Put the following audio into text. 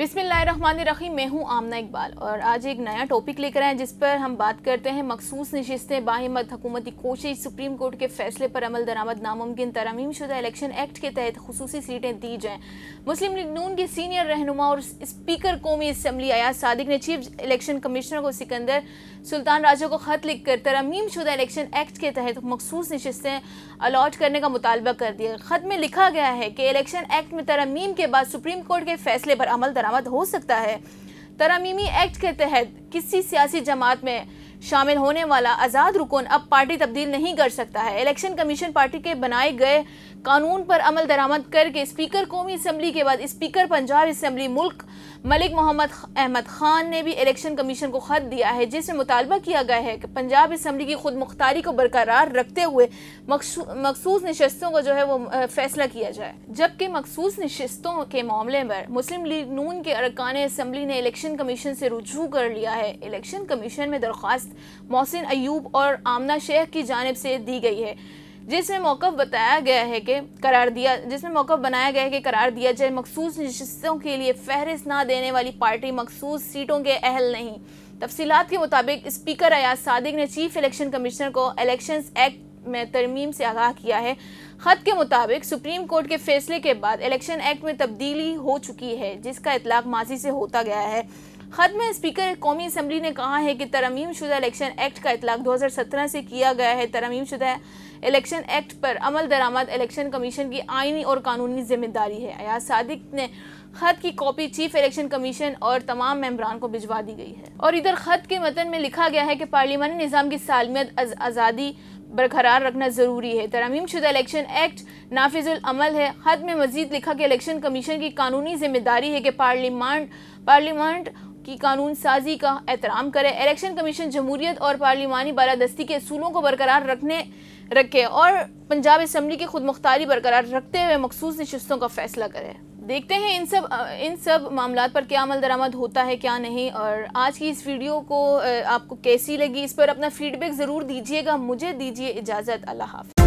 बिसमीम मैं हूं आमना इकबाल और आज एक नया टॉपिक लेकर आए जिस पर हम बात करते हैं मखसूस नशस्तें बाहिमत हकूमती कोशिश सुप्रीम कोर्ट के फैसले पर अमल दरामद नामुमकिन तरमीम शुदा इलेक्शन एक्ट के तहत खसूसी सीटें दी जाएँ मुस्लिम लीग नून के सीनियर रहनुमा और स्पीकर कौमी इसम्बली अयाज सादिक ने चीफ इलेक्शन कमिश्नर को सिकंदर सुल्तान राजा को ख़त लिखकर तरमीम शुदा इलेक्शन एक्ट के तहत मखसूस नशस्तें अलाट करने का मुतालबा कर दिया ख़त में लिखा गया है कि इलेक्शन एक्ट में तरमीम के बाद सुप्रीम कोर्ट के फैसले पर अमल दराम बरामद हो सकता है तरामीमी एक्ट के तहत किसी सियासी जमात में शामिल होने वाला आज़ाद रुकन अब पार्टी तब्दील नहीं कर सकता है इलेक्शन कमीशन पार्टी के बनाए गए कानून पर अमल दरामद करके स्पीकर कौमी इसम्बली के बाद स्पीकर पंजाब इसम्बली मुल्क मलिक मोहम्मद अहमद खान ने भी इलेक्शन कमीशन को खत दिया है जिसमें मुतालबा किया गया है कि पंजाब इसम्बली की खुद मुख्तारी को बरकरार रखते हुए मखसूस नशस्तों को जो है वो फैसला किया जाए जबकि मखसूस नशस्तों के मामले पर मुस्लिम लीग नून के अरकान इसम्बली ने इलेक्शन कमीशन से रुझू कर लिया है इलेक्शन कमीशन में दरख्वास्त दरख्वास्त मोहसिन अयूब और आमना शेख की जानब से दी गई है जिसमें मौक़ बताया गया है कि करार दिया जिसमें मौक़ बनाया गया है कि करार दिया जाए मखसूस नशस्तों के लिए फहरिस्त ना देने वाली पार्टी मखसूस सीटों के अहल नहीं तफसीत के मुताबिक स्पीकर अयाज सदक ने चीफ इलेक्शन कमिश्नर को इलेक्शन एक्ट में तरमीम से आगाह किया है ख़त के मुताबिक सुप्रीम कोर्ट के फैसले के बाद इलेक्शन एक्ट में तब्दीली हो चुकी है जिसका इतलाक माजी से होता गया है खत में स्पीकर कौमी असम्बली ने कहा है कि तरमीम शुदा इलेक्शन एक्ट का इतलाक 2017 से किया गया है तरमीम शुदा इलेक्शन एक्ट पर अमल दरामद इलेक्शन कमीशन की आइनी और कानूनी जिम्मेदारी है अयाज सादिक ने खत की कॉपी चीफ इलेक्शन कमीशन और तमाम मेम्बरान को भिजवा दी गई है और इधर खत के मतन में लिखा गया है कि पार्लियामानी निज़ाम की सालमियत आज़ादी बरकरार रखना ज़रूरी है तरमीम शुदा इलेक्शन एक्ट नाफिजुलमल है खत में मजीद लिखा कि इलेक्शन कमीशन की कानूनी जिम्मेदारी है कि पार्लियामेंट पार्लियामेंट की कानून साजी का एहतराम करे इलेक्शन कमीशन जमहूरियत और पार्लिमानी बालादस्ती के असूलों को बरकरार रखने रखे और पंजाब असम्बली की खुद मुख्तारी बरकरार रखते हुए मखसूस नशस्तों का फैसला करे देखते हैं इन सब इन सब मामला पर क्या अमल दरामद होता है क्या नहीं और आज की इस वीडियो को आपको कैसी लगी इस पर अपना फीडबैक ज़रूर दीजिएगा मुझे दीजिए इजाज़त अल्लाह हाफ